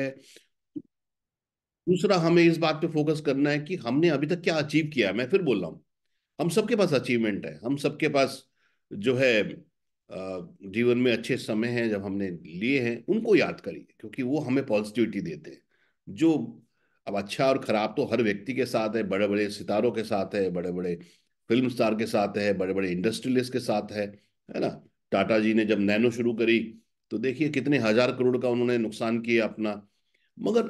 है दूसरा हमें इस बात पे फोकस करना है कि हमने अभी तक क्या अचीव किया मैं फिर बोल रहा हूं हम सबके पास अचीवमेंट है हम सबके पास जो है जीवन में अच्छे समय हैं जब हमने लिए हैं उनको याद करिए क्योंकि वो हमें पॉजिटिविटी देते हैं जो अब अच्छा और ख़राब तो हर व्यक्ति के साथ है बड़े बड़े सितारों के साथ है बड़े बड़े फिल्म स्टार के साथ है बड़े बड़े इंडस्ट्रियलिस्ट के साथ है है ना टाटा जी ने जब नैनो शुरू करी तो देखिए कितने हज़ार करोड़ का उन्होंने नुकसान किया अपना मगर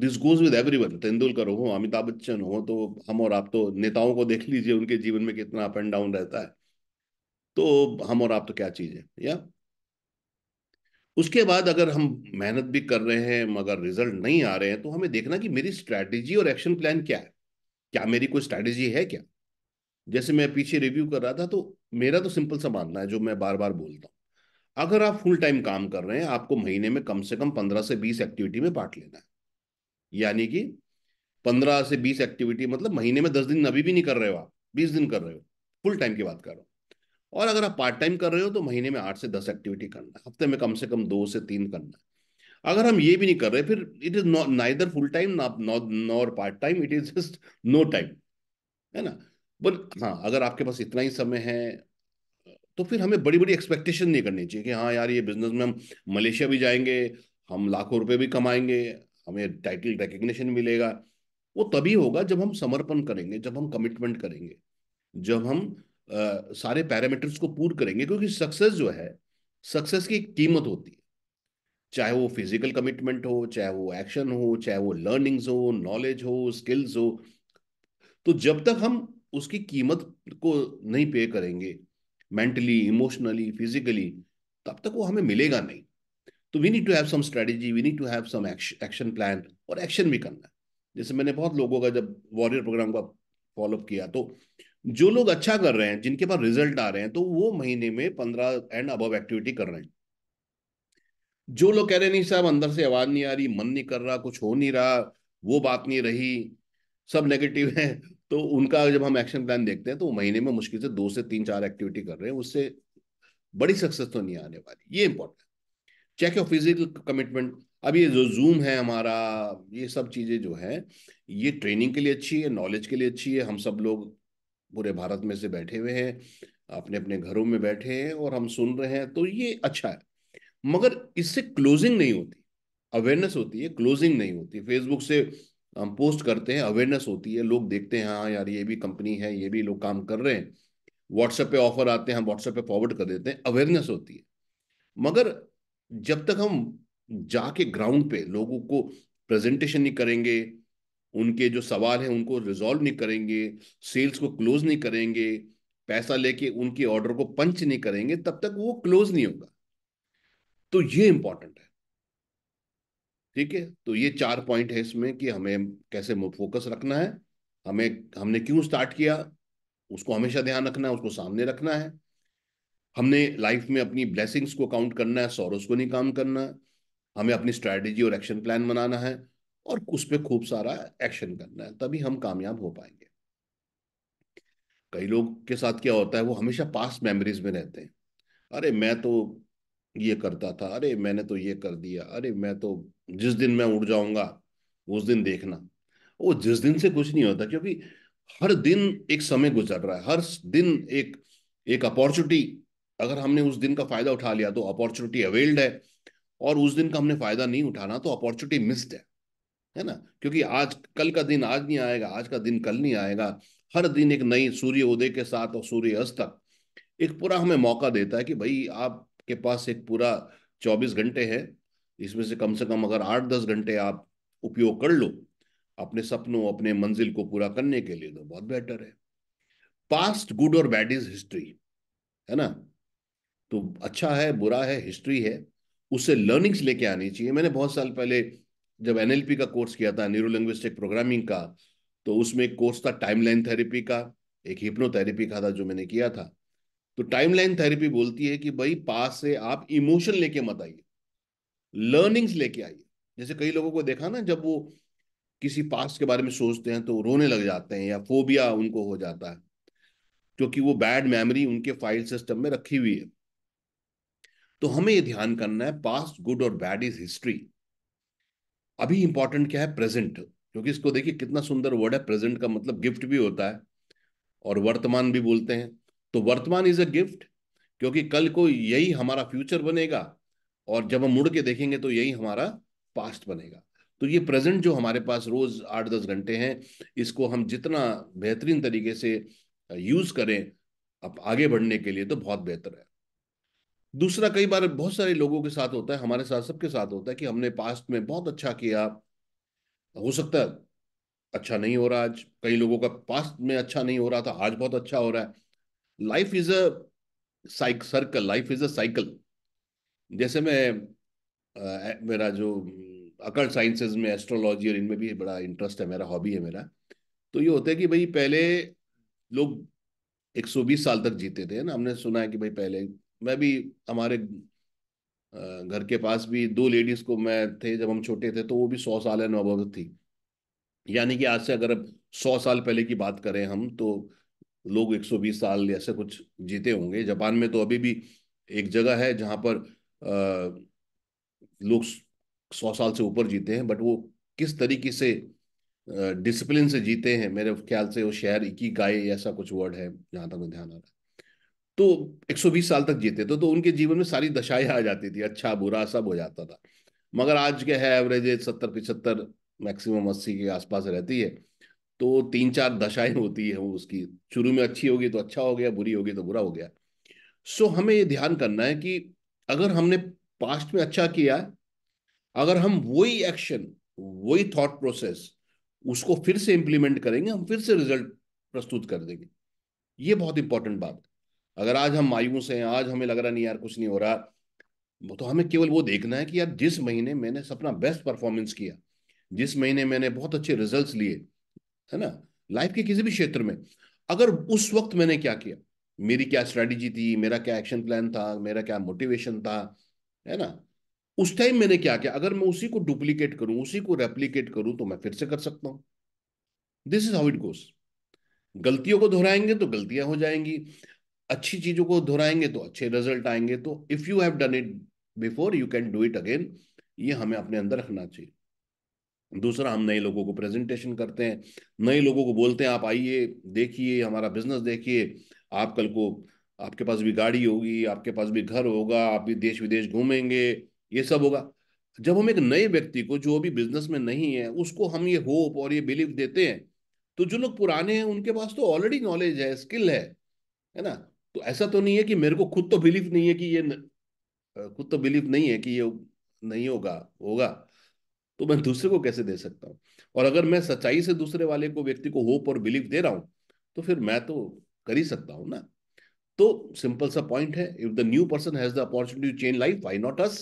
this goes with everyone Tendulkar हो अमिताभ बच्चन हो तो हम और आप तो नेताओं को देख लीजिए उनके जीवन में कितना अप एंड डाउन रहता है तो हम और आप तो क्या चीज है या उसके बाद अगर हम मेहनत भी कर रहे हैं मगर रिजल्ट नहीं आ रहे हैं तो हमें देखना कि मेरी स्ट्रैटेजी और एक्शन प्लान क्या है क्या मेरी कोई स्ट्रैटेजी है क्या जैसे मैं पीछे रिव्यू कर रहा था तो मेरा तो सिंपल सा मानना है जो मैं बार बार बोलता हूँ अगर आप फुल टाइम काम कर रहे हैं आपको महीने में कम से कम पंद्रह से बीस एक्टिविटी में पार्ट लेना है यानी कि पंद्रह से बीस एक्टिविटी मतलब महीने में दस दिन अभी भी नहीं कर रहे हो आप बीस दिन कर रहे हो फुल टाइम की बात कर रहा हूँ और अगर आप पार्ट टाइम कर रहे हो तो महीने में आठ से दस एक्टिविटी करना है हफ्ते में कम से कम दो से तीन करना है अगर हम ये भी नहीं कर रहे फिर it is neither full time nor part time it is just no time है ना बट हाँ अगर आपके पास इतना ही समय है तो फिर हमें बड़ी बड़ी एक्सपेक्टेशन नहीं करनी चाहिए कि हाँ यार ये बिजनेस में हम मलेशिया भी जाएंगे हम लाखों रुपए भी कमाएंगे हमें टाइटल रिकग्निशन मिलेगा वो तभी होगा जब हम समर्पण करेंगे जब हम कमिटमेंट करेंगे जब हम आ, सारे पैरामीटर्स को पूर्ण करेंगे क्योंकि सक्सेस जो है सक्सेस की कीमत होती है चाहे वो फिजिकल कमिटमेंट हो चाहे वो एक्शन हो चाहे वो लर्निंग्स हो नॉलेज हो स्किल्स हो तो जब तक हम उसकी कीमत को नहीं पे करेंगे मेंटली इमोशनली फिजिकली तब तक वो हमें मिलेगा नहीं तो we need to have some strategy we need to have some action plan और एक्शन भी करना है जैसे मैंने बहुत लोगों का जब वॉरियर प्रोग्राम का फॉलोअप किया तो जो लोग अच्छा कर रहे हैं जिनके पास रिजल्ट आ रहे हैं तो वो महीने में पंद्रह एंड अबव एक्टिविटी कर रहे हैं जो लोग कह रहे नहीं साहब अंदर से आवाज नहीं आ रही मन नहीं कर रहा कुछ हो नहीं रहा वो बात नहीं रही सब नेगेटिव है तो उनका जब हम एक्शन प्लान देखते हैं तो महीने में मुश्किल से दो से तीन चार एक्टिविटी कर रहे हैं उससे बड़ी सक्सेस तो नहीं आने वाली ये important check your physical commitment अब ये जो जूम है हमारा ये सब चीज़ें जो है ये ट्रेनिंग के लिए अच्छी है नॉलेज के लिए अच्छी है हम सब लोग पूरे भारत में से बैठे हुए हैं अपने अपने घरों में बैठे हैं और हम सुन रहे हैं तो ये अच्छा है मगर इससे क्लोजिंग नहीं होती अवेयरनेस होती है क्लोजिंग नहीं होती फेसबुक से हम पोस्ट करते हैं अवेयरनेस होती है लोग देखते हैं हाँ यार ये भी कंपनी है ये भी लोग काम कर रहे हैं व्हाट्सएप पे ऑफर आते हैं हम व्हाट्सएप पे फॉरवर्ड कर देते हैं अवेयरनेस होती है मगर जब तक हम जाके ग्राउंड पे लोगों को प्रेजेंटेशन नहीं करेंगे उनके जो सवाल हैं उनको रिजॉल्व नहीं करेंगे सेल्स को क्लोज नहीं करेंगे पैसा लेके उनके ऑर्डर को पंच नहीं करेंगे तब तक वो क्लोज नहीं होगा तो ये इंपॉर्टेंट है ठीक है तो ये चार पॉइंट है इसमें कि हमें कैसे फोकस रखना है हमें हमने क्यों स्टार्ट किया उसको हमेशा ध्यान रखना है उसको सामने रखना है हमने लाइफ में अपनी ब्लेसिंग्स को काउंट करना है सौरस को नहीं काम करना है हमें अपनी स्ट्रैटेजी और एक्शन प्लान बनाना है और उस पर खूब सारा एक्शन करना है तभी हम कामयाब हो पाएंगे कई लोग के साथ क्या होता है वो हमेशा पास्ट मेमोरीज में रहते हैं अरे मैं तो ये करता था अरे मैंने तो ये कर दिया अरे मैं तो जिस दिन मैं उड़ जाऊंगा उस दिन देखना वो जिस दिन से कुछ नहीं होता क्योंकि हर दिन एक समय गुजर रहा है हर दिन एक एक अपॉर्चुनिटी अगर हमने उस दिन का फायदा उठा लिया तो अपॉर्चुनिटी अवेल्ड है और उस दिन का हमने फायदा नहीं उठाना तो अपॉर्चुनिटी मिस्ड है है ना क्योंकि आज कल का दिन आज नहीं आएगा आज का दिन कल नहीं आएगा हर दिन एक नई सूर्य उदय के साथ और सूर्य अस्त तक एक पूरा हमें मौका देता है कि भाई आप आपके पास एक पूरा चौबीस घंटे है इसमें से कम से कम अगर आठ दस घंटे आप उपयोग कर लो अपने सपनों अपने मंजिल को पूरा करने के लिए तो बहुत बेटर है पास्ट गुड और बैड इज हिस्ट्री है ना तो अच्छा है बुरा है हिस्ट्री है उससे लर्निंग्स लेके आनी चाहिए मैंने बहुत साल पहले जब एनएलपी का कोर्स किया था न्यूरो लिंग्विस्टिक प्रोग्रामिंग का तो उसमें एक कोर्स था टाइमलाइन थेरेपी का एक हिप्नोथेरेपी का था जो मैंने किया था तो टाइमलाइन थेरेपी बोलती है कि भाई पास से आप इमोशन लेके मत आइए लर्निंग्स लेके आइए जैसे कई लोगों को देखा ना जब वो किसी पास के बारे में सोचते हैं तो रोने लग जाते हैं या फोबिया उनको हो जाता है क्योंकि वो बैड मेमोरी उनके फाइल सिस्टम में रखी हुई है तो हमें ये ध्यान करना है पास गुड और बैड इज हिस्ट्री अभी इंपॉर्टेंट क्या है प्रेजेंट क्योंकि इसको देखिए कितना सुंदर वर्ड है प्रेजेंट का मतलब गिफ्ट भी होता है और वर्तमान भी बोलते हैं तो वर्तमान इज अ गिफ्ट क्योंकि कल को यही हमारा फ्यूचर बनेगा और जब हम मुड़ के देखेंगे तो यही हमारा पास्ट बनेगा तो ये प्रेजेंट जो हमारे पास रोज आठ दस घंटे हैं इसको हम जितना बेहतरीन तरीके से यूज करें अब आगे बढ़ने के लिए तो बहुत बेहतर है दूसरा कई बार बहुत सारे लोगों के साथ होता है हमारे साथ सबके साथ होता है कि हमने पास्ट में बहुत अच्छा किया हो सकता है अच्छा नहीं हो रहा आज कई लोगों का पास्ट में अच्छा नहीं हो रहा था आज बहुत अच्छा हो रहा है life is a circle life is a cycle जैसे मैं आ, मेरा जो अकल साइंसेज में एस्ट्रोलॉजी और इनमें भी बड़ा इंटरेस्ट है मेरा हॉबी है मेरा तो ये होता है कि भाई पहले लोग 120 साल तक जीते थे ना हमने सुना है कि भाई पहले मैं भी हमारे घर के पास भी दो लेडीज को मैं थे जब हम छोटे थे तो वो भी सौ साल एंड थी यानी कि आज से अगर सौ साल पहले की बात करें हम तो लोग 120 साल ऐसे कुछ जीते होंगे जापान में तो अभी भी एक जगह है जहां पर आ, लोग सौ साल से ऊपर जीते हैं बट वो किस तरीके से डिसिप्लिन से जीते हैं मेरे ख्याल से वो शहर इकी गाय ऐसा कुछ वर्ड है जहाँ तक मैं ध्यान आ रहा है तो 120 साल तक जीते थे तो, तो उनके जीवन में सारी दशाएं आ जाती थी अच्छा बुरा सब हो जाता था मगर आज के है एवरेज सत्तर पिछहत्तर मैक्सिमम अस्सी के आसपास रहती है तो तीन चार दशाएं होती है उसकी शुरू में अच्छी होगी तो अच्छा हो गया बुरी होगी तो बुरा हो गया सो हमें ये ध्यान करना है कि अगर हमने पास्ट में अच्छा किया अगर हम वही एक्शन वही थॉट प्रोसेस उसको फिर से इम्प्लीमेंट करेंगे हम फिर से रिजल्ट प्रस्तुत कर देंगे ये बहुत इंपॉर्टेंट बात है अगर आज हम मायूस हैं आज हमें लग रहा नहीं यार कुछ नहीं हो रहा वो तो हमें केवल वो देखना है कि यार जिस महीने मैंने अपना बेस्ट परफॉर्मेंस किया जिस महीने मैंने बहुत अच्छे रिजल्ट्स लिए है ना लाइफ के किसी भी क्षेत्र में अगर उस वक्त मैंने क्या किया मेरी क्या स्ट्रेटेजी थी मेरा क्या एक्शन प्लान था मेरा क्या मोटिवेशन था है ना उस टाइम मैंने क्या किया अगर मैं उसी को डुप्लीकेट करूं उसी को रेप्लीकेट करूं तो मैं फिर से कर सकता हूं this is how it goes गलतियों को दोहराएंगे तो गलतियां हो जाएंगी अच्छी चीजों को दोहराएंगे तो अच्छे रिजल्ट आएंगे तो if you have done it before you can do it again ये हमें अपने अंदर रखना चाहिए दूसरा हम नए लोगों को प्रेजेंटेशन करते हैं नए लोगों को बोलते हैं आप आइए देखिए हमारा बिजनेस देखिए आप कल को आपके पास भी गाड़ी होगी आपके पास भी घर होगा आप भी देश विदेश घूमेंगे ये सब होगा जब हम एक नए व्यक्ति को जो अभी बिजनेस में नहीं है उसको हम ये होप और ये बिलीव देते हैं तो जो लोग पुराने हैं उनके पास तो ऑलरेडी नॉलेज है स्किल है है ना तो ऐसा तो नहीं है कि मेरे को खुद तो बिलीव नहीं है कि ये न... खुद तो बिलीव नहीं है कि ये नहीं होगा होगा तो मैं दूसरे को कैसे दे सकता हूँ और अगर मैं सच्चाई से दूसरे वाले को व्यक्ति को होप और बिलीव दे रहा हूँ तो फिर मैं तो कर ही सकता हूँ ना तो सिंपल सा पॉइंट है if the new person has the opportunity to change life why not us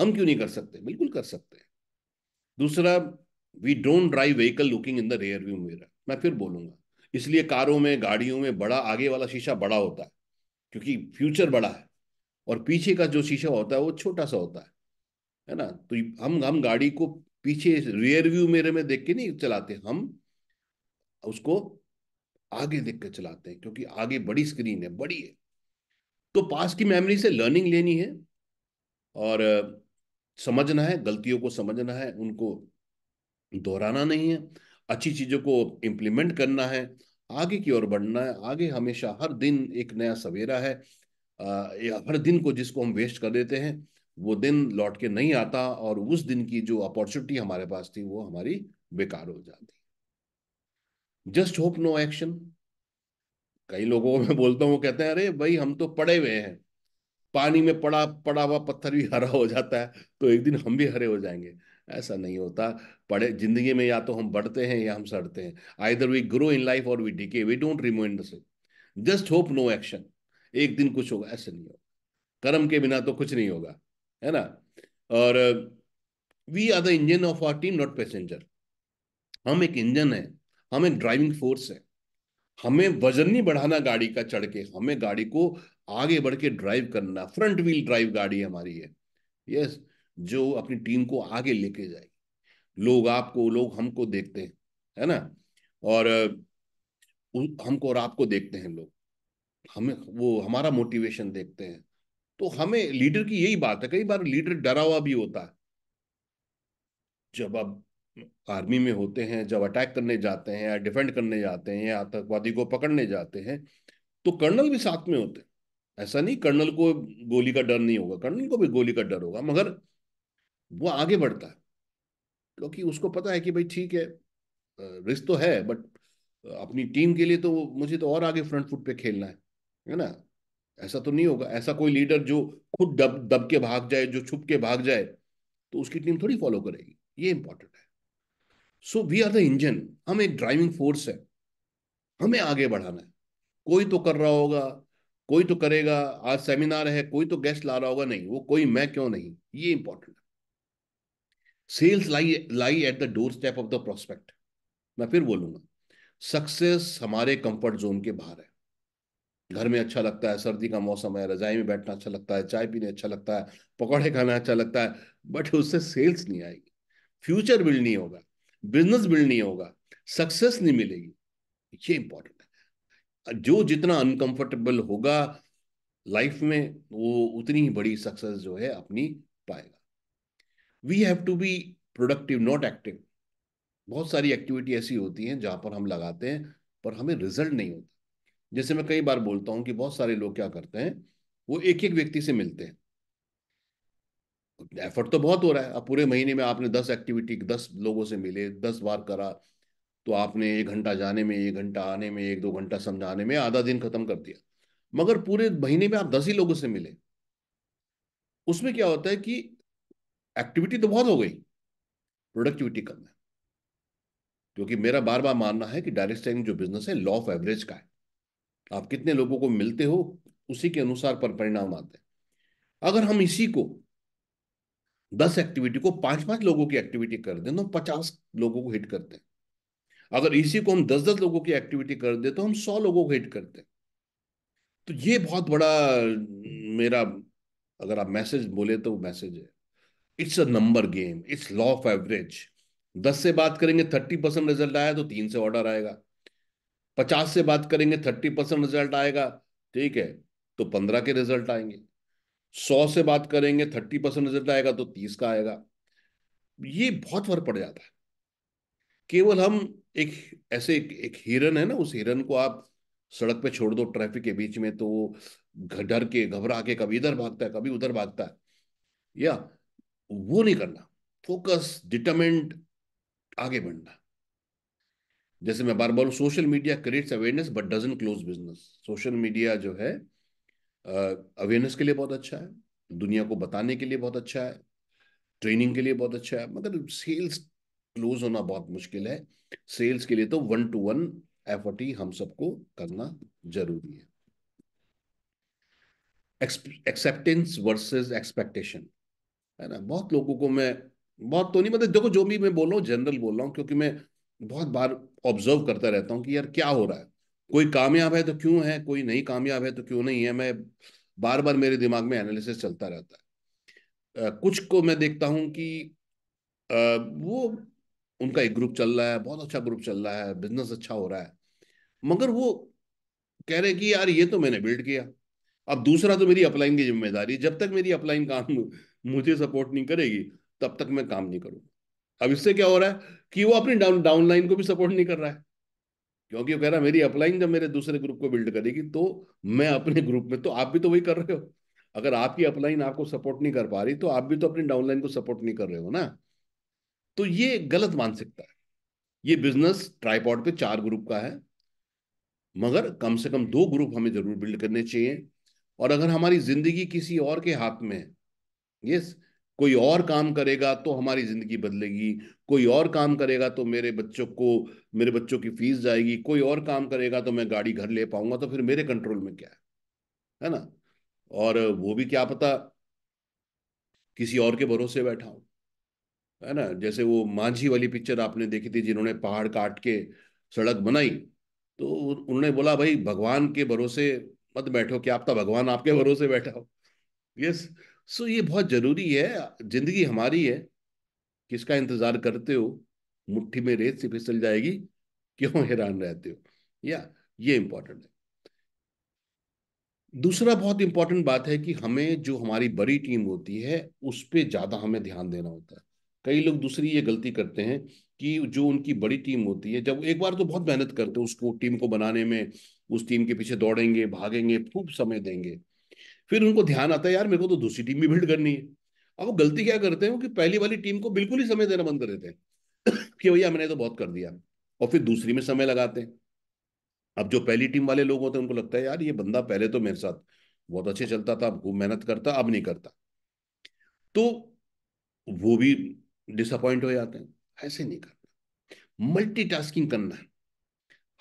हम क्यों नहीं कर सकते बिल्कुल कर सकते हैं दूसरा we don't drive vehicle looking in the rear view मेरा मैं फिर बोलूंगा इसलिए कारों में गाड़ियों में बड़ा आगे वाला शीशा बड़ा होता है क्योंकि फ्यूचर बड़ा है और पीछे का जो शीशा होता है वो छोटा सा होता है है ना तो हम हम गाड़ी को पीछे रियर व्यू मेरे में देख के नहीं चलाते हम उसको आगे देख कर चलाते हैं क्योंकि आगे बड़ी स्क्रीन है बड़ी है तो पास की मेमोरी से लर्निंग लेनी है और समझना है गलतियों को समझना है उनको दोहराना नहीं है अच्छी चीज़ों को इम्प्लीमेंट करना है आगे की ओर बढ़ना है आगे हमेशा हर दिन एक नया सवेरा है आ, हर दिन को जिसको हम वेस्ट कर देते हैं वो दिन लौट के नहीं आता और उस दिन की जो अपॉर्चुनिटी हमारे पास थी वो हमारी बेकार हो जाती जस्ट होप नो एक्शन कई लोगों में बोलता हूँ कहते हैं अरे भाई हम तो पड़े हुए हैं पानी में पड़ा पड़ा हुआ पत्थर भी हरा हो जाता है तो एक दिन हम भी हरे हो जाएंगे ऐसा नहीं होता पड़े जिंदगी में या तो हम बढ़ते हैं या हम सड़ते हैं either we grow in life और we decay we don't remain just hope no action एक दिन कुछ होगा ऐसा नहीं होगा कर्म के बिना तो कुछ नहीं होगा है ना और we are the engine of our team not passenger हम एक इंजन है हम एक ड्राइविंग फोर्स है हमें वजन नहीं बढ़ाना गाड़ी का चढ़ के हमें गाड़ी को आगे बढ़ के ड्राइव करना फ्रंट व्हील ड्राइव गाड़ी हमारी है यस yes, जो अपनी टीम को आगे लेके जाएगी लोग आपको लोग हमको देखते हैं है ना और uh, हमको और आपको देखते हैं लोग हमें वो हमारा मोटिवेशन देखते हैं तो हमें लीडर की यही बात है कई बार लीडर डरा हुआ भी होता है जब आप आर्मी में होते हैं जब अटैक करने जाते हैं या डिफेंड करने जाते हैं या आतंकवादी को पकड़ने जाते हैं तो कर्नल भी साथ में होते हैं ऐसा नहीं कर्नल को गोली का डर नहीं होगा कर्नल को भी गोली का डर होगा मगर वो आगे बढ़ता है क्योंकि उसको पता है कि भाई ठीक है रिस्क तो है बट अपनी टीम के लिए तो मुझे तो और आगे फ्रंट फुट पे खेलना है है ना ऐसा तो नहीं होगा ऐसा कोई लीडर जो खुद दब दब के भाग जाए जो छुप के भाग जाए तो उसकी टीम थोड़ी फॉलो करेगी ये इंपॉर्टेंट है so we are the engine हम एक ड्राइविंग फोर्स है हमें आगे बढ़ाना है कोई तो कर रहा होगा कोई तो करेगा आज सेमिनार है कोई तो गेस्ट ला रहा होगा नहीं वो कोई मैं क्यों नहीं ये इंपॉर्टेंट है sales lie lie at the doorstep of the prospect मैं फिर बोलूंगा सक्सेस हमारे कंफर्ट जोन के बाहर है घर में अच्छा लगता है सर्दी का मौसम है रजाई में बैठना अच्छा लगता है चाय पीने अच्छा लगता है पकौड़े खाना अच्छा लगता है बट उससे सेल्स नहीं आएगी फ्यूचर बिल्ड नहीं होगा बिजनेस बिल्ड नहीं होगा सक्सेस नहीं मिलेगी ये इंपॉर्टेंट है जो जितना अनकंफर्टेबल होगा लाइफ में वो उतनी ही बड़ी सक्सेस जो है अपनी पाएगा we have to be productive not active बहुत सारी एक्टिविटी ऐसी होती हैं जहां पर हम लगाते हैं पर हमें रिजल्ट नहीं होता जैसे मैं कई बार बोलता हूं कि बहुत सारे लोग क्या करते हैं वो एक एक व्यक्ति से मिलते हैं एफर्ट तो बहुत हो रहा है अब पूरे महीने में आपने दस एक्टिविटी दस लोगों से मिले दस बार करा तो आपने एक घंटा जाने में एक घंटा आने में एक दो घंटा समझाने में आधा दिन खत्म कर दिया मगर पूरे महीने में आप दस ही लोगों से मिले उसमें क्या होता है कि एक्टिविटी तो बहुत हो गई प्रोडक्टिविटी कम है क्योंकि मेरा बार बार मानना है कि डायरेक्ट सेलिंग जो बिजनेस है लॉ ऑफ एवरेज का है आप कितने लोगों को मिलते हो उसी के अनुसार पर परिणाम आते हैं अगर हम इसी को दस एक्टिविटी को पांच पांच लोगों की एक्टिविटी कर दें तो हम पचास लोगों को हिट करते हैं अगर इसी को हम दस दस लोगों की एक्टिविटी कर दे तो हम सौ लोगों को हिट करते हैं तो ये बहुत बड़ा मेरा अगर आप मैसेज बोले तो मैसेज है it's a number game it's law of average दस से बात करेंगे थर्टी परसेंट रिजल्ट आया तो तीन से ऑर्डर आएगा पचास से बात करेंगे थर्टी परसेंट रिजल्ट आएगा ठीक है तो पंद्रह के रिजल्ट आएंगे सौ से बात करेंगे थर्टी परसेंट रिजल्ट आएगा तो तीस का आएगा ये बहुत फर्क पड़ जाता है केवल हम एक ऐसे एक, एक हिरन है ना उस हिरन को आप सड़क पे छोड़ दो ट्रैफिक के बीच में तो वो डर के घबरा के कभी इधर भागता है कभी उधर भागता है या वो नहीं करना फोकस डिटर्मेंट आगे बढ़ना जैसे मैं बार बार social media creates awareness but doesn't close business social media जो है अवेयरनेस के लिए बहुत अच्छा है दुनिया को बताने के लिए बहुत अच्छा है ट्रेनिंग के लिए बहुत अच्छा है मगर सेल्स क्लोज होना बहुत मुश्किल है सेल्स के लिए तो वन टू वन एफर्ट ही हम सबको करना जरूरी है एक्सेप्टेंस वर्सेस एक्सपेक्टेशन है ना बहुत लोगों को मैं बहुत तो नहीं मतलब देखो जो भी मैं बोल रहा हूँ जनरल बोल रहा हूँ क्योंकि मैं बहुत बार ऑब्जर्व करता रहता हूँ कि यार क्या हो रहा है कोई कामयाब है तो क्यों है कोई नहीं कामयाब है तो क्यों नहीं है मैं बार बार मेरे दिमाग में एनालिसिस चलता रहता है कुछ को मैं देखता हूँ कि वो उनका एक ग्रुप चल रहा है बहुत अच्छा ग्रुप चल रहा है बिजनेस अच्छा हो रहा है मगर वो कह रहे कि यार ये तो मैंने बिल्ड किया अब दूसरा तो मेरी अपलाइन की जिम्मेदारी जब तक मेरी अपलाइन काम मुझे सपोर्ट नहीं करेगी तब तक मैं काम नहीं करूँगा अब इससे क्या हो रहा है कि वो अपनी डाउन डाउन लाइन को भी सपोर्ट नहीं कर रहा है क्योंकि वो कह रहा है मेरी अपलाइन जब मेरे दूसरे ग्रुप को बिल्ड करेगी तो मैं अपने ग्रुप में तो आप भी तो वही कर रहे हो अगर आपकी अपलाइन आपको सपोर्ट नहीं कर पा रही तो आप भी तो अपनी डाउनलाइन को सपोर्ट नहीं कर रहे हो ना तो ये गलत मानसिकता है ये बिजनेस ट्राईपॉड पे चार ग्रुप का है मगर कम से कम दो ग्रुप हमें जरूर बिल्ड करने चाहिए और अगर हमारी जिंदगी किसी और के हाथ में है यस कोई और काम करेगा तो हमारी ज़िंदगी बदलेगी कोई और काम करेगा तो मेरे बच्चों को मेरे बच्चों की फीस जाएगी कोई और काम करेगा तो मैं गाड़ी घर ले पाऊंगा तो फिर मेरे कंट्रोल में क्या है है ना और वो भी क्या पता किसी और के भरोसे बैठा हूं है ना जैसे वो मांझी वाली पिक्चर आपने देखी थी जिन्होंने पहाड़ काट के सड़क बनाई तो उन्होंने बोला भाई भगवान के भरोसे मत बैठो क्या आप भगवान आपके भरोसे बैठा हो यस yes? सो ये बहुत जरूरी है जिंदगी हमारी है किसका इंतजार करते हो मुट्ठी में रेत से फिसल जाएगी क्यों हैरान रहते हो या ये इंपॉर्टेंट है दूसरा बहुत इंपॉर्टेंट बात है कि हमें जो हमारी बड़ी टीम होती है उस पर ज़्यादा हमें ध्यान देना होता है कई लोग दूसरी ये गलती करते हैं कि जो उनकी बड़ी टीम होती है जब एक बार तो बहुत मेहनत करते हैं उसको टीम को बनाने में उस टीम के पीछे दौड़ेंगे भागेंगे खूब समय देंगे फिर उनको ध्यान आता है यार मेरे को तो दूसरी टीम भी बिल्ड करनी है अब वो गलती क्या करते हैं कि पहली वाली टीम को बिल्कुल ही समय देना बंद कर देते हैं कि भैया मैंने तो बहुत कर दिया और फिर दूसरी में समय लगाते हैं अब जो पहली टीम वाले लोग होते हैं उनको लगता है यार ये बंदा पहले तो मेरे साथ बहुत अच्छे चलता था खूब मेहनत करता अब नहीं करता तो वो भी डिसअपॉइंट हो जाते हैं ऐसे नहीं करना मल्टीटास्किंग करना है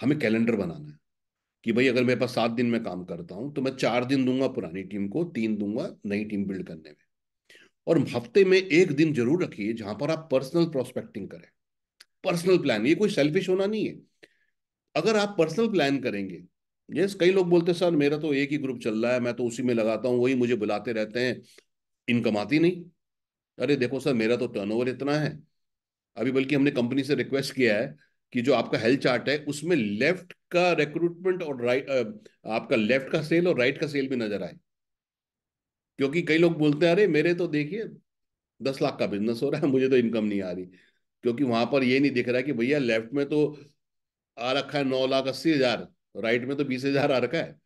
हमें कैलेंडर बनाना है कि भाई अगर मेरे पास सात दिन में काम करता हूं तो मैं चार दिन दूंगा पुरानी टीम को तीन दूंगा नई टीम बिल्ड करने में और हफ्ते में एक दिन जरूर रखिए जहां पर आप पर्सनल प्रोस्पेक्टिंग करें पर्सनल प्लान ये कोई सेल्फिश होना नहीं है अगर आप पर्सनल प्लान करेंगे यस कई लोग बोलते सर मेरा तो एक ही ग्रुप चल रहा है मैं तो उसी में लगाता हूँ वही मुझे बुलाते रहते हैं इनकम आती नहीं अरे देखो सर मेरा तो टर्नओवर इतना है अभी बल्कि हमने कंपनी से रिक्वेस्ट किया है कि जो आपका हेल्थ चार्ट है उसमें लेफ्ट का रिक्रूटमेंट और राइट आपका लेफ्ट का सेल और राइट का सेल भी नजर आए क्योंकि कई लोग बोलते हैं अरे मेरे तो देखिए दस लाख का बिजनेस हो रहा है मुझे तो इनकम नहीं आ रही क्योंकि वहां पर ये नहीं दिख रहा है कि भैया लेफ्ट में तो आ रखा है नौ लाख अस्सी हजार राइट में तो बीस हजार आ रखा है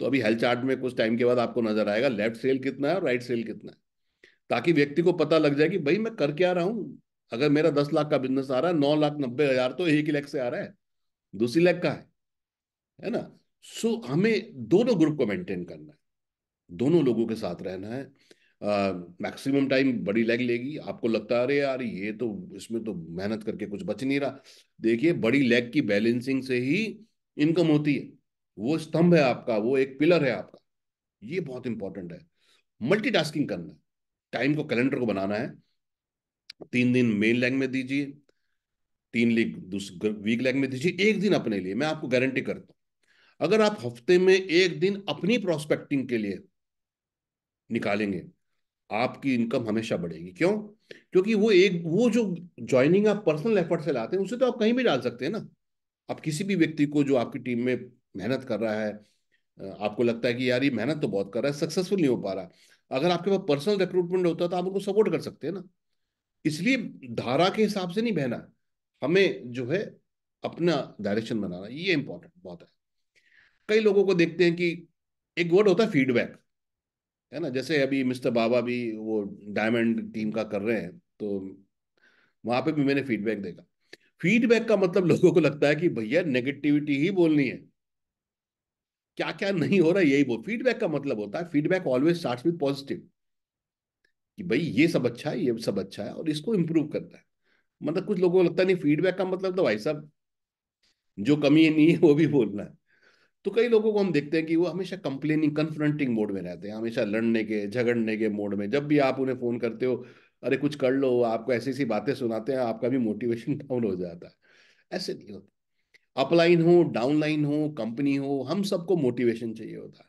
तो अभी हेल्थ चार्ट में कुछ टाइम के बाद आपको नजर आएगा लेफ्ट सेल कितना है और राइट सेल कितना है ताकि व्यक्ति को पता लग जाए कि भाई मैं कर क्या रहा हूँ अगर मेरा दस लाख का बिजनेस आ रहा है नौ लाख नब्बे हजार तो एक ही से आ रहा है दूसरी लेग का है है ना सो so, हमें दोनों ग्रुप को मेंटेन करना है दोनों लोगों के साथ रहना है मैक्सिमम टाइम बड़ी लेग लेगी आपको लगता है अरे यार ये तो इसमें तो मेहनत करके कुछ बच नहीं रहा देखिए बड़ी लेग की बैलेंसिंग से ही इनकम होती है वो स्तंभ है आपका वो एक पिलर है आपका ये बहुत इंपॉर्टेंट है मल्टीटास्किंग करना है टाइम को कैलेंडर को बनाना है तीन दिन मेन लैंग में दीजिए तीन लीग वीक लैंग में दीजिए एक दिन अपने लिए मैं आपको गारंटी करता हूं अगर आप हफ्ते में एक दिन अपनी प्रोस्पेक्टिंग के लिए निकालेंगे आपकी इनकम हमेशा बढ़ेगी क्यों क्योंकि वो एक वो जो ज्वाइनिंग आप पर्सनल एफर्ट से लाते हैं उसे तो आप कहीं भी डाल सकते हैं ना आप किसी भी व्यक्ति को जो आपकी टीम में मेहनत कर रहा है आपको लगता है कि यार ये मेहनत तो बहुत कर रहा है सक्सेसफुल नहीं हो पा रहा अगर आपके पास पर्सनल रिक्रूटमेंट होता है तो आप उनको सपोर्ट कर सकते हैं ना इसलिए धारा के हिसाब से नहीं बहना हमें जो है अपना डायरेक्शन बनाना ये इंपॉर्टेंट बहुत है कई लोगों को देखते हैं कि एक वर्ड होता है फीडबैक है ना जैसे अभी मिस्टर बाबा भी वो डायमंड टीम का कर रहे हैं तो वहां पे भी मैंने फीडबैक देखा फीडबैक का मतलब लोगों को लगता है कि भैया नेगेटिविटी ही बोलनी है क्या क्या नहीं हो रहा यही बोल फीडबैक का मतलब होता है feedback always start with positive कि भाई ये सब अच्छा है ये सब अच्छा है और इसको इम्प्रूव करना है मतलब कुछ लोगों को लगता नहीं फीडबैक का मतलब तो भाई साहब जो कमी नहीं है वो भी बोलना है तो कई लोगों को हम देखते हैं कि वो हमेशा कंप्लेनिंग कन्फ्रंटिंग मोड में रहते हैं हमेशा लड़ने के झगड़ने के मोड में जब भी आप उन्हें फ़ोन करते हो अरे कुछ कर लो आपको ऐसी ऐसी बातें सुनाते हैं आपका भी मोटिवेशन डाउन हो जाता है ऐसे नहीं होता अपलाइन हो डाउनलाइन हो कंपनी हो हम सबको मोटिवेशन चाहिए होता है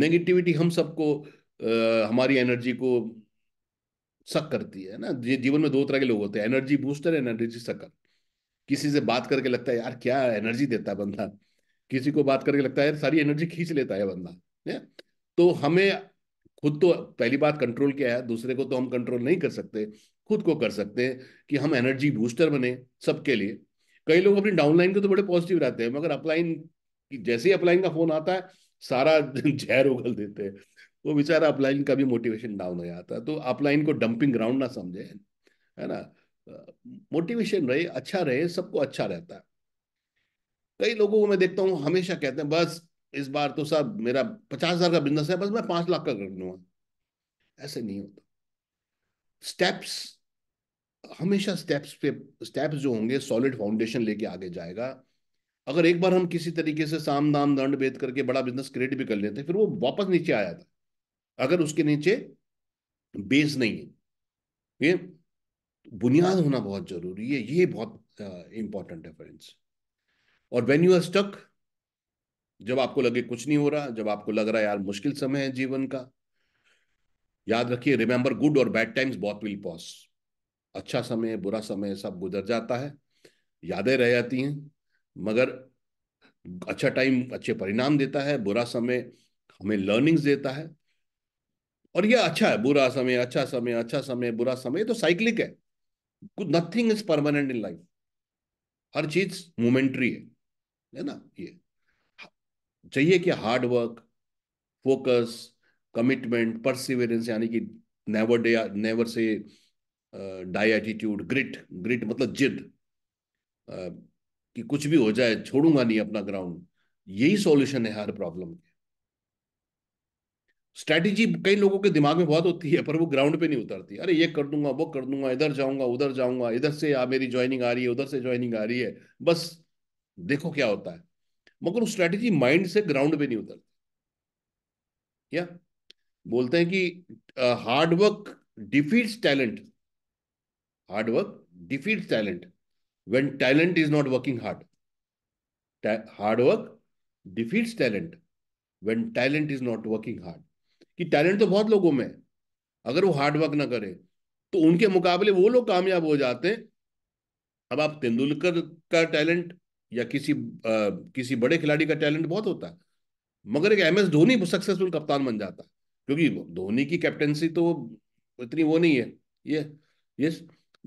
नेगेटिविटी हम सबको हमारी एनर्जी को सक करती है ना जीवन में दो तरह के लोग होते हैं एनर्जी बूस्टर एनर्जी सकर किसी से बात करके लगता है यार क्या एनर्जी देता है बंदा किसी को बात करके लगता है सारी एनर्जी खींच लेता है बंदा है तो हमें खुद तो पहली बात कंट्रोल क्या है दूसरे को तो हम कंट्रोल नहीं कर सकते खुद को कर सकते हैं कि हम एनर्जी बूस्टर बने सबके लिए कई लोग अपनी डाउनलाइन के तो बड़े पॉजिटिव रहते हैं मगर अपलाइन जैसे ही अपलाइन का फोन आता है सारा जहर उगल देते हैं वो बेचारा अपलाइन का भी मोटिवेशन डाउन हो जाता तो अपलाइन को डंपिंग ग्राउंड ना समझे है ना मोटिवेशन रहे अच्छा रहे सबको अच्छा रहता है कई लोगों को मैं देखता हूँ हमेशा कहते हैं बस इस बार तो सब मेरा पचास हजार का बिजनेस है बस मैं पांच लाख का कर लूंगा ऐसे नहीं होता स्टेप्स हमेशा स्टेप्स पे स्टेप्स जो होंगे सॉलिड फाउंडेशन लेके आगे जाएगा अगर एक बार हम किसी तरीके से साम दाम दंड भेद करके बड़ा बिजनेस क्रिएट भी कर लेते हैं फिर वो वापस नीचे आ जाता अगर उसके नीचे बेस नहीं है ये बुनियाद होना बहुत जरूरी है ये बहुत इंपॉर्टेंट है फ्रेंड्स और वेन यू आर स्टक जब आपको लगे कुछ नहीं हो रहा जब आपको लग रहा है यार मुश्किल समय है जीवन का याद रखिए रिमेंबर गुड और बैड टाइम्स बहुत विल पॉस अच्छा समय बुरा समय सब गुजर जाता है यादें रह जाती हैं मगर अच्छा टाइम अच्छे परिणाम देता है बुरा समय हमें लर्निंग्स देता है और ये अच्छा है बुरा समय अच्छा समय अच्छा समय बुरा समय तो साइक्लिक है nothing is permanent in life हर चीज मोमेंट्री है है ना ये चाहिए कि hard work focus commitment perseverance यानी कि never die never say die attitude grit grit मतलब जिद कि कुछ भी हो जाए छोड़ूंगा नहीं अपना ग्राउंड यही सॉल्यूशन है हर प्रॉब्लम की स्ट्रैटेजी कई लोगों के दिमाग में बहुत होती है पर वो ग्राउंड पे नहीं उतरती अरे ये कर दूंगा वो कर दूंगा इधर जाऊंगा उधर जाऊंगा इधर से आ, मेरी ज्वाइनिंग आ रही है उधर से ज्वाइनिंग आ रही है बस देखो क्या होता है मगर उस स्ट्रैटेजी माइंड से ग्राउंड पे नहीं उतरती या बोलते हैं कि hard work defeat talent hard work defeat talent when talent is not working hard hard work defeat talent when talent is not working hard कि टैलेंट तो बहुत लोगों में है अगर वो हार्डवर्क ना करे तो उनके मुकाबले वो लोग कामयाब हो जाते हैं अब आप तेंदुलकर का टैलेंट या किसी आ, किसी बड़े खिलाड़ी का टैलेंट बहुत होता है मगर एक एम एस धोनी सक्सेसफुल कप्तान बन जाता है क्योंकि धोनी की कैप्टनसी तो इतनी वो नहीं है ये यस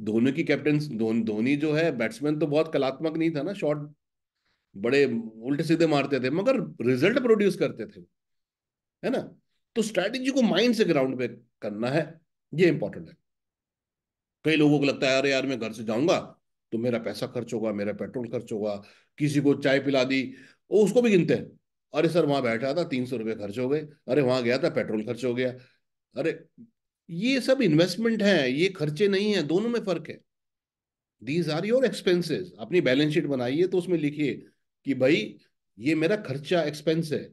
धोनी की कैप्टन धोनी दो, जो है बैट्समैन तो बहुत कलात्मक नहीं था ना शॉट बड़े उल्टे सीधे मारते थे मगर रिजल्ट प्रोड्यूस करते थे है ना तो स्ट्रैटेजी को माइंड से ग्राउंड पे करना है ये इंपॉर्टेंट है कई लोगों को लगता है अरे यार मैं घर से जाऊंगा तो मेरा पैसा खर्च होगा मेरा पेट्रोल खर्च होगा किसी को चाय पिला दी वो उसको भी गिनते हैं अरे सर वहां बैठा था तीन सौ रुपये खर्च हो गए अरे वहां गया था पेट्रोल खर्च हो गया अरे ये सब इन्वेस्टमेंट है ये खर्चे नहीं है दोनों में फर्क है दीज आर योर एक्सपेंसेस अपनी बैलेंस शीट बनाइए तो उसमें लिखिए कि भाई ये मेरा खर्चा एक्सपेंस है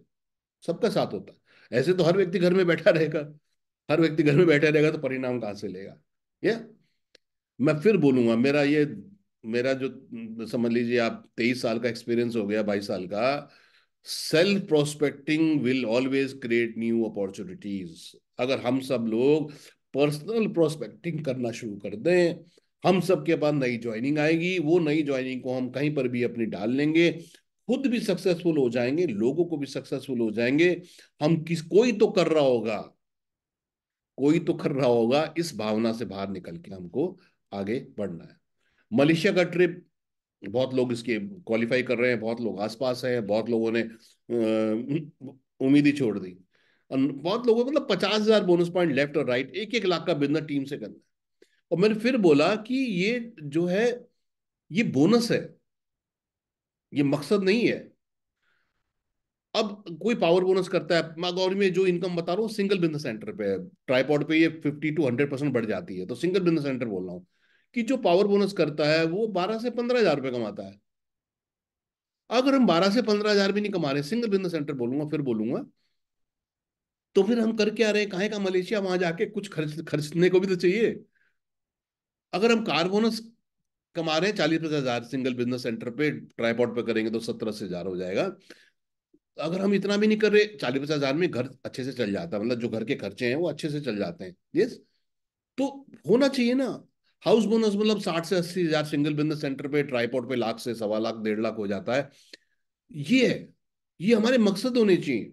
सबका साथ होता है ऐसे तो हर व्यक्ति घर में बैठा रहेगा हर व्यक्ति घर में बैठा रहेगा तो परिणाम कहां से लेगा ये मैं फिर बोलूंगा मेरा ये मेरा जो समझ लीजिए आप तेईस साल का एक्सपीरियंस हो गया बाईस साल का self prospecting will always create new opportunities अगर हम सब लोग पर्सनल प्रोस्पेक्टिंग करना शुरू कर दें हम सब के पास नई ज्वाइनिंग आएगी वो नई ज्वाइनिंग को हम कहीं पर भी अपनी डाल लेंगे खुद भी सक्सेसफुल हो जाएंगे लोगों को भी सक्सेसफुल हो जाएंगे हम किस कोई तो कर रहा होगा कोई तो कर रहा होगा इस भावना से बाहर निकल के हमको आगे बढ़ना है मलेशिया का ट्रिप बहुत लोग इसके क्वालिफाई कर रहे हैं बहुत लोग आसपास हैं बहुत लोगों ने उम्मीद ही छोड़ दी बहुत लोगों मतलब पचास हजार बोनस पॉइंट लेफ्ट और राइट एक एक लाख का बिजनेस टीम से करना है और मैंने फिर बोला कि ये जो है ये बोनस है ये मकसद नहीं है अब कोई पावर बोनस करता है मागौरी में जो इनकम बता रहा हूँ सिंगल बिजनेस सेंटर पे है ट्राईपॉड पे ये फिफ्टी टू हंड्रेड परसेंट बढ़ जाती है तो सिंगल बिजनेस सेंटर बोल रहा हूँ कि जो पावर बोनस करता है वो बारह से पंद्रह हजार रुपये कमाता है अगर हम बारह से पंद्रह हजार भी नहीं कमा रहे सिंगल बिजनेस सेंटर बोलूंगा फिर बोलूंगा तो फिर हम करके आ रहे हैं कहे का मलेशिया वहां जाके कुछ खर्च खर्चने को भी तो चाहिए अगर हम कार बोनस कमा रहे हैं चालीस पचास हजार सिंगल बिजनेस सेंटर पे ट्राईपोर्ट पे करेंगे तो सत्तर अस्सी हजार हो जाएगा अगर हम इतना भी नहीं कर रहे चालीस पचास हजार में घर अच्छे से चल जाता है मतलब जो घर के खर्चे हैं वो अच्छे से चल जाते हैं यस तो होना चाहिए ना हाउस बोनस मतलब साठ से अस्सी हजार सिंगल बिजनेस सेंटर पे ट्राईपोर्ट पे लाख से सवा लाख डेढ़ लाख हो जाता है ये है ये हमारे मकसद होने चाहिए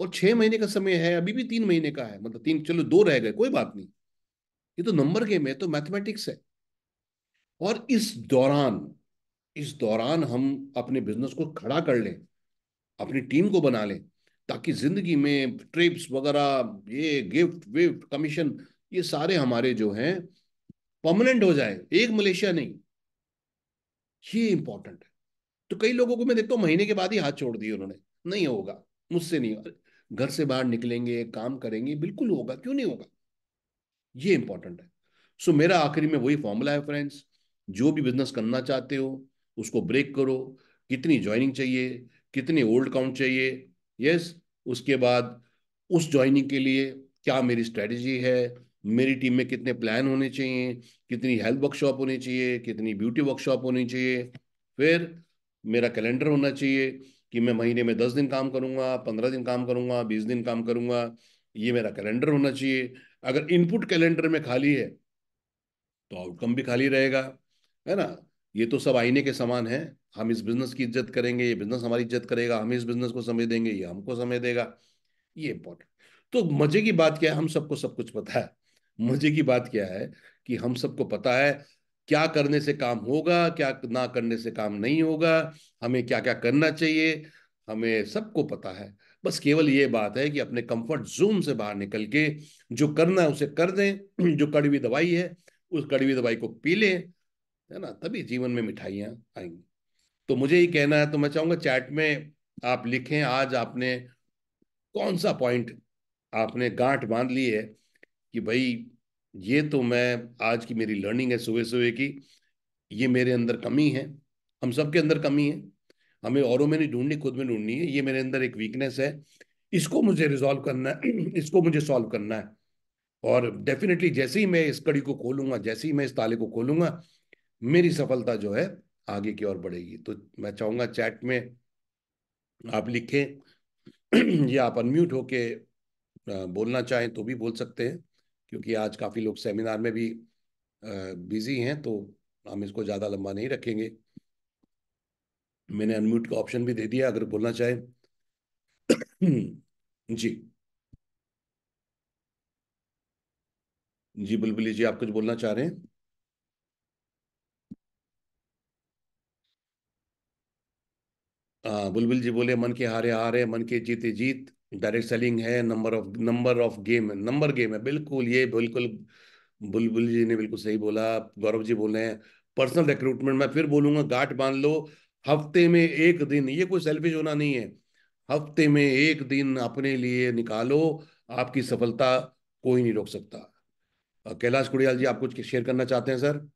और छह महीने का समय है अभी भी तीन महीने का है मतलब तीन चलो दो रह गए कोई बात नहीं ये तो नंबर गेम है तो मैथमेटिक्स है और इस दौरान इस दौरान हम अपने बिजनेस को खड़ा कर लें अपनी टीम को बना लें ताकि जिंदगी में ट्रिप्स वगैरह ये गिफ्ट विफ्ट कमीशन ये सारे हमारे जो हैं परमानेंट हो जाए एक मलेशिया नहीं ये इंपॉर्टेंट है तो कई लोगों को मैं देखता हूँ महीने के बाद ही हाथ छोड़ दिए उन्होंने नहीं होगा मुझसे नहीं होगा घर से बाहर निकलेंगे काम करेंगे बिल्कुल होगा क्यों नहीं होगा ये इंपॉर्टेंट है सो मेरा आखिरी में वही फॉर्मूला है फ्रेंड्स जो भी बिजनेस करना चाहते हो उसको ब्रेक करो कितनी ज्वाइनिंग चाहिए कितने ओल्ड काउंट चाहिए यस उसके बाद उस ज्वाइनिंग के लिए क्या मेरी स्ट्रेटजी है मेरी टीम में कितने प्लान होने चाहिए कितनी हेल्थ वर्कशॉप होनी चाहिए कितनी ब्यूटी वर्कशॉप होनी चाहिए फिर मेरा कैलेंडर होना चाहिए कि मैं महीने में दस दिन काम करूँगा पंद्रह दिन काम करूँगा बीस दिन काम करूँगा ये मेरा कैलेंडर होना चाहिए अगर इनपुट कैलेंडर में खाली है तो आउटकम भी खाली रहेगा है ना ये तो सब आईने के समान है हम इस बिजनेस की इज्जत करेंगे ये बिजनेस हमारी इज्जत करेगा हम इस बिजनेस को समय देंगे ये हमको समय देगा ये इंपॉर्टेंट तो मजे की बात क्या है हम सबको सब कुछ पता है मजे की बात क्या है कि हम सबको पता है क्या करने से काम होगा क्या ना करने से काम नहीं होगा हमें क्या क्या करना चाहिए हमें सबको पता है बस केवल ये बात है कि अपने कंफर्ट जोन से बाहर निकल के जो करना है उसे कर दें जो कड़वी दवाई है उस कड़वी दवाई को पी लें है ना तभी जीवन में मिठाइयाँ आएंगी तो मुझे ये कहना है तो मैं चाहूंगा चैट में आप लिखें आज आपने कौन सा पॉइंट आपने गांठ बांध ली है कि भाई ये तो मैं आज की मेरी लर्निंग है सुबह सुबह की ये मेरे अंदर कमी है हम सबके अंदर कमी है हमें औरों में नहीं ढूंढनी खुद में ढूंढनी है ये मेरे अंदर एक वीकनेस है इसको मुझे रिजॉल्व करना है इसको मुझे सॉल्व करना है और डेफिनेटली जैसे ही मैं इस कड़ी को खोलूंगा जैसे ही मैं इस ताले को खोलूंगा मेरी सफलता जो है आगे की ओर बढ़ेगी तो मैं चाहूंगा चैट में आप लिखें या आप अनम्यूट होके बोलना चाहें तो भी बोल सकते हैं क्योंकि आज काफ़ी लोग सेमिनार में भी बिजी हैं तो हम इसको ज़्यादा लंबा नहीं रखेंगे मैंने अनम्यूट का ऑप्शन भी दे दिया अगर बोलना चाहें जी जी बुलबुली जी आप कुछ बोलना चाह रहे हैं बुलबुल जी बोले मन के हारे हारे मन के जीते जीत डायरेक्ट सेलिंग है number of number of game है नंबर गेम है बिल्कुल ये बिल्कुल बुलबुल जी ने बिल्कुल सही बोला गौरव जी बोल रहे हैं पर्सनल रिक्रूटमेंट मैं फिर बोलूंगा गाट बांध लो हफ्ते में एक दिन ये कोई सेल्फिश होना नहीं है हफ्ते में एक दिन अपने लिए निकालो आपकी सफलता कोई नहीं रोक सकता कैलाश कुड़ियाल जी आप कुछ शेयर करना चाहते हैं सर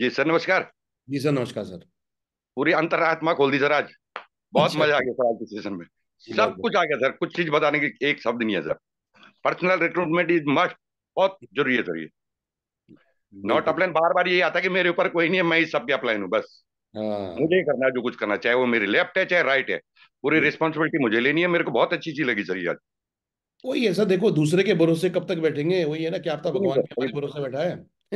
जी सर नमस्कार जी सर नमस्कार सर पूरी अंतरात्मा खोल दी सर आज बहुत अच्छा। मजा आ गया सर आज के सेशन में सब कुछ आ गया सर कुछ चीज बताने की एक शब्द नहीं है sir personal recruitment is must बहुत जरूरी है सर ये नॉट अप्लाइन बार बार ये आता है कि मेरे ऊपर कोई नहीं है मैं ही सबके अप्लाइन हूँ बस हाँ। मुझे ही करना है जो कुछ करना चाहे वो मेरे लेफ्ट है चाहे राइट है पूरी रिस्पॉन्सिबिलिटी मुझे लेनी है मेरे को बहुत अच्छी चीज लगी सर आज वही है सर देखो दूसरे के भरोसे कब तक बैठेंगे वही है ना क्या आपका तो भगवान तो, के तो। भरोसे बैठा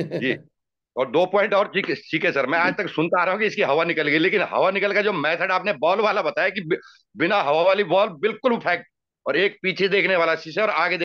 है जी और दो पॉइंट और ठीक है ठीक है सर मैं आज तक सुनता आ रहा हूँ कि इसकी हवा निकल गई लेकिन हवा निकल का जो मेथड आपने बॉल वाला बताया कि बिना हवा वाली बॉल बिल्कुल उठा और एक पीछे देखने वाला शीशा और आगे